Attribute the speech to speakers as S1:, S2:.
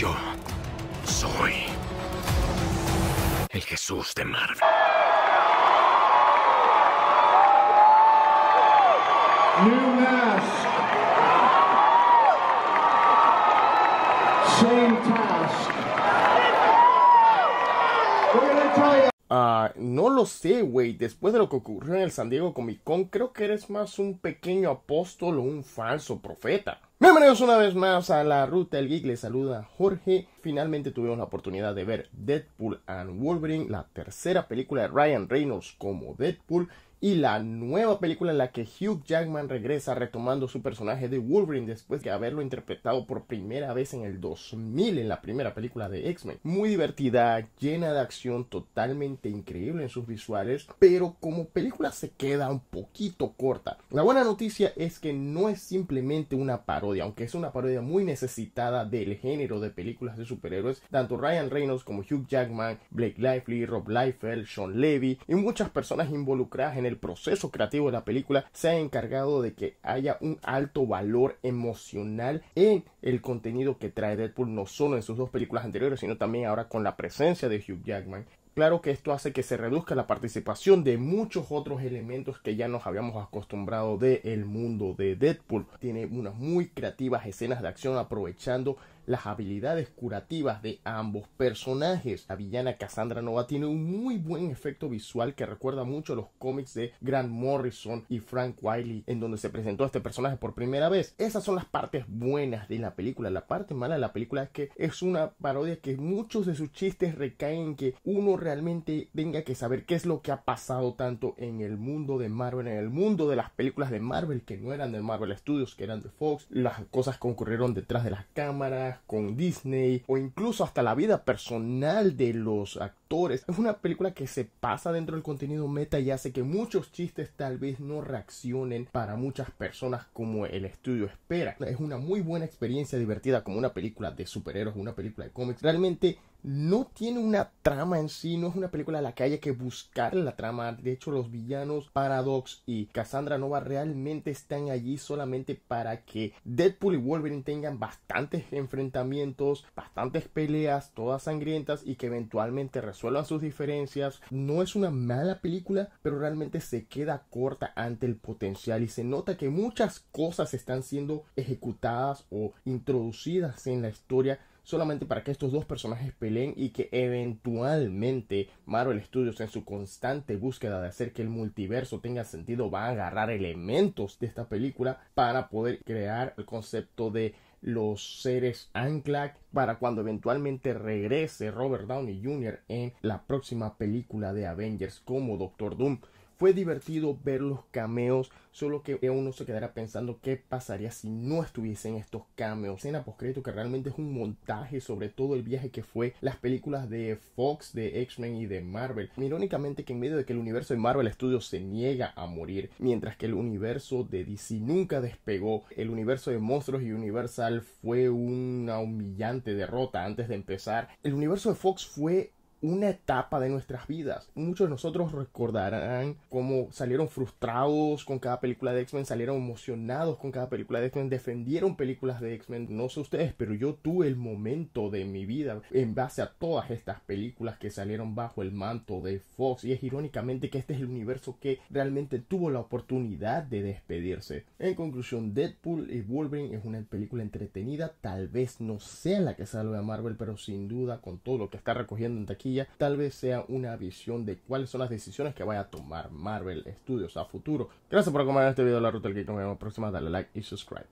S1: Yo soy el Jesús de Marvel. New sé, güey. Después de lo que ocurrió en el San Diego Comic Con, creo que eres más un pequeño apóstol o un falso profeta. Bienvenidos una vez más a la Ruta del Geek. le saluda Jorge. Finalmente tuvimos la oportunidad de ver Deadpool and Wolverine, la tercera película de Ryan Reynolds como Deadpool y la nueva película en la que Hugh Jackman regresa retomando su personaje de Wolverine después de haberlo interpretado por primera vez en el 2000 en la primera película de X-Men. Muy divertida, llena de acción, totalmente increíble en sus visuales, pero como película se queda un poquito corta. La buena noticia es que no es simplemente una parodia, aunque es una parodia muy necesitada del género de películas de superhéroes, tanto Ryan Reynolds como Hugh Jackman, Blake Lively, Rob Liefeld, Sean Levy y muchas personas involucradas en el el proceso creativo de la película se ha encargado de que haya un alto valor emocional en el contenido que trae Deadpool, no solo en sus dos películas anteriores, sino también ahora con la presencia de Hugh Jackman. Claro que esto hace que se reduzca la participación de muchos otros elementos que ya nos habíamos acostumbrado del el mundo de Deadpool. Tiene unas muy creativas escenas de acción aprovechando las habilidades curativas de ambos personajes. La villana Cassandra Nova tiene un muy buen efecto visual que recuerda mucho a los cómics de Grant Morrison y Frank Wiley, en donde se presentó a este personaje por primera vez. Esas son las partes buenas de la película. La parte mala de la película es que es una parodia que muchos de sus chistes recaen en que uno realmente tenga que saber qué es lo que ha pasado tanto en el mundo de Marvel, en el mundo de las películas de Marvel que no eran de Marvel Studios, que eran de Fox, las cosas concurrieron detrás de las cámaras, con Disney o incluso hasta la vida personal de los actores. Es una película que se pasa dentro del contenido meta y hace que muchos chistes tal vez no reaccionen para muchas personas como el estudio espera. Es una muy buena experiencia divertida como una película de superhéroes, una película de cómics. Realmente no tiene una trama en sí, no es una película a la que haya que buscar la trama. De hecho, los villanos Paradox y Cassandra Nova realmente están allí solamente para que Deadpool y Wolverine tengan bastantes enfrentamientos, bastantes peleas, todas sangrientas y que eventualmente resuelvan sus diferencias. No es una mala película, pero realmente se queda corta ante el potencial y se nota que muchas cosas están siendo ejecutadas o introducidas en la historia solamente para que estos dos personajes peleen y que eventualmente Marvel Studios en su constante búsqueda de hacer que el multiverso tenga sentido va a agarrar elementos de esta película para poder crear el concepto de los seres Anclack. para cuando eventualmente regrese Robert Downey Jr. en la próxima película de Avengers como Doctor Doom. Fue divertido ver los cameos, solo que uno se quedará pensando qué pasaría si no estuviesen estos cameos. En postcrédito que realmente es un montaje sobre todo el viaje que fue las películas de Fox, de X-Men y de Marvel. Irónicamente que en medio de que el universo de Marvel Studios se niega a morir, mientras que el universo de DC nunca despegó, el universo de monstruos y Universal fue una humillante derrota antes de empezar. El universo de Fox fue una etapa de nuestras vidas. Muchos de nosotros recordarán cómo salieron frustrados con cada película de X-Men, salieron emocionados con cada película de X-Men, defendieron películas de X-Men. No sé ustedes, pero yo tuve el momento de mi vida en base a todas estas películas que salieron bajo el manto de Fox. Y es irónicamente que este es el universo que realmente tuvo la oportunidad de despedirse. En conclusión, Deadpool y Wolverine es una película entretenida. Tal vez no sea la que salve a Marvel, pero sin duda con todo lo que está recogiendo en aquí tal vez sea una visión de cuáles son las decisiones que vaya a tomar Marvel Studios a futuro. Gracias por acompañar este video de la ruta del geek. Nos vemos próxima. Dale like y subscribe.